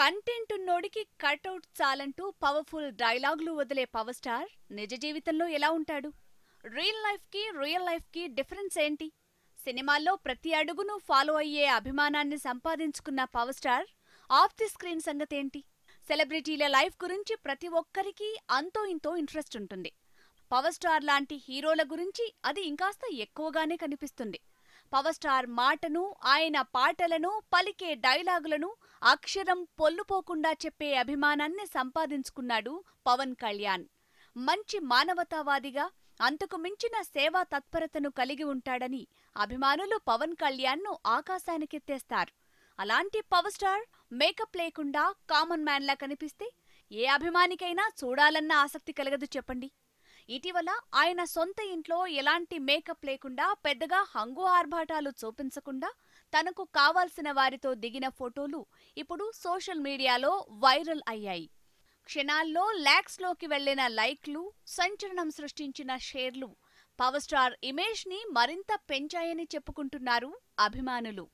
content ఉన్నోడికి cutout చాలంటూ powerful డైలాగులు వదిలే పవర్ స్టార్ నిజ జీవితంలో ఎలా ఉంటాడు రియల్ లైఫ్కి రియల్ లైఫ్కి డిఫరెన్స్ ఏంటి సినిమాల్లో ప్రతి అడుగును ఫాలో అయ్యే అభిమానాన్ని సంపాదించుకున్న power star off the screen సంగతేంటి సెలబ్రిటీల లైఫ్ గురించి ప్రతి ఒక్కరికి అంతో ఇంతో ఇంట్రెస్ట్ ఉంటుంది పవర్ స్టార్ లాంటి హీరోల గురించి అది ఇంకాస్త ఎక్కువగానే కనిపిస్తుంది పవర్ స్టార్ మాటను ఆయన పాటలను పలికే డైలాగులను అక్షరం పొల్లుపోకుండా చెప్పే అభిమానాన్ని సంపాదించుకున్నాడు పవన్ కళ్యాణ్ మంచి మానవతావాదిగా అంతకు మించిన సేవా తత్పరతను కలిగి ఉంటాడని అభిమానులు పవన్ కళ్యాణ్ను ఆకాశానికెత్తేస్తారు అలాంటి పవర్ స్టార్ మేకప్ లేకుండా కామన్ మ్యాన్లా కనిపిస్తే ఏ అభిమానికైనా చూడాలన్న ఆసక్తి కలగదు చెప్పండి ఇటీవల ఆయన సొంత ఇంట్లో ఎలాంటి మేకప్ లేకుండా పెద్దగా హంగు ఆర్భాటాలు చూపించకుండా తనకు కావాల్సిన వారితో దిగిన ఫోటోలు ఇప్పుడు సోషల్ మీడియాలో వైరల్ అయ్యాయి క్షణాల్లో ల్యాక్స్లోకి వెళ్లిన లైక్లు సంచలనం సృష్టించిన షేర్లు పవర్ స్టార్ ని మరింత పెంచాయని చెప్పుకుంటున్నారు అభిమానులు